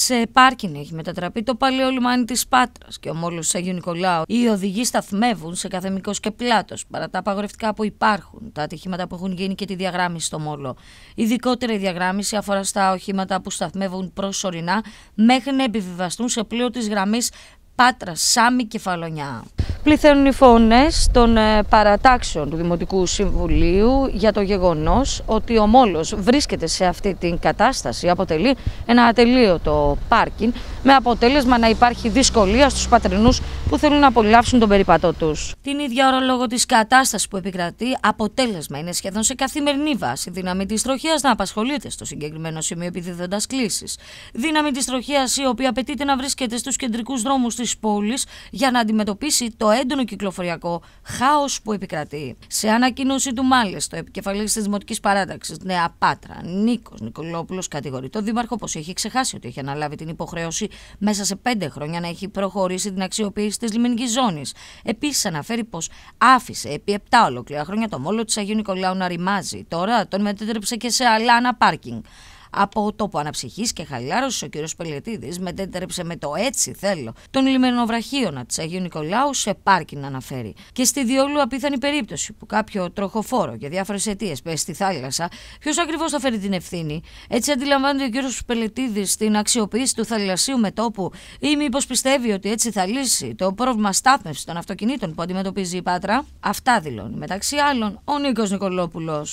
σε πάρκινγκ έχει μετατραπεί το παλαιό λιμάνι της Πάτρας και ο μόλος τη Αγίου Νικολάου. Οι οδηγοί σταθμεύουν σε κάθε και πλάτος παρά τα απαγορευτικά που υπάρχουν, τα ατυχήματα που έχουν γίνει και τη διαγράμμιση στο μόλο. Ειδικότερα η διαγράμμιση αφορά στα οχήματα που σταθμεύουν προσωρινά μέχρι να επιβιβαστούν σε πλοίο της γραμμής Πάτρας, Σάμι, Κεφαλονιά πληθαίνουν οι φωνές των ε, παρατάξεων του Δημοτικού Συμβουλίου για το γεγονός ότι ο Μόλος βρίσκεται σε αυτή την κατάσταση, αποτελεί ένα ατελείωτο πάρκιν με αποτέλεσμα να υπάρχει δυσκολία στους πατρινούς που θέλουν να απολαύσουν τον περιπατό τους. Την ίδια ώρα, λόγω της κατάστασης που επικρατεί, αποτέλεσμα είναι σχεδόν σε καθημερινή βάση δύναμη της τροχέα να απασχολείται στο συγκεκριμένο σημείο επιδίδοντας κλήσεις. Δύναμη της τροχέα, η οποία απαιτείται να βρίσκεται στους κεντρικούς δρόμους της πόλης για να αντιμετωπίσει το έντονο κυκλοφοριακό χάος που επικρατεί. Σε ανακοίνωση του μάλιστα, ο επικεφαλής της Δημοτικής Παράταξης Νέα Πάτρα, Νίκος Νικολόπουλος, κατηγορεί τον Δήμαρχο πως έχει ξεχάσει ότι έχει αναλάβει την υποχρέωση μέσα σε πέντε χρόνια να έχει προχωρήσει την αξιοποίηση της λιμενικής ζώνης. Επίσης, αναφέρει πως άφησε επί 7 ολόκληρα χρόνια το μόλο της Αγίου Νικολάου να ρημάζει. Τώρα τον μετέτρεψε και σε αλάνα πάρκινγκ. Από τόπο αναψυχής και χαλάρωσης, ο κ. Πελετήδη μετέτρεψε με το Έτσι θέλω τον λιμενοβραχίωνα της Αγίου Νικολάου σε πάρκιν αναφέρει. Και στη διόλου απίθανη περίπτωση που κάποιο τροχοφόρο για διάφορες αιτίες πέσει στη θάλασσα, ποιος ακριβώς θα φέρει την ευθύνη. Έτσι αντιλαμβάνεται ο κ. Πελετήδη την αξιοποίηση του θαλασσίου μετόπου ή μήπως πιστεύει ότι έτσι θα λύσει το πρόβλημα στάθμευσης των αυτοκινήτων που αντιμετωπίζει η Πάτρα. Αυτά δηλώνει μεταξύ άλλων ο Νίκος Νικολόπουλος.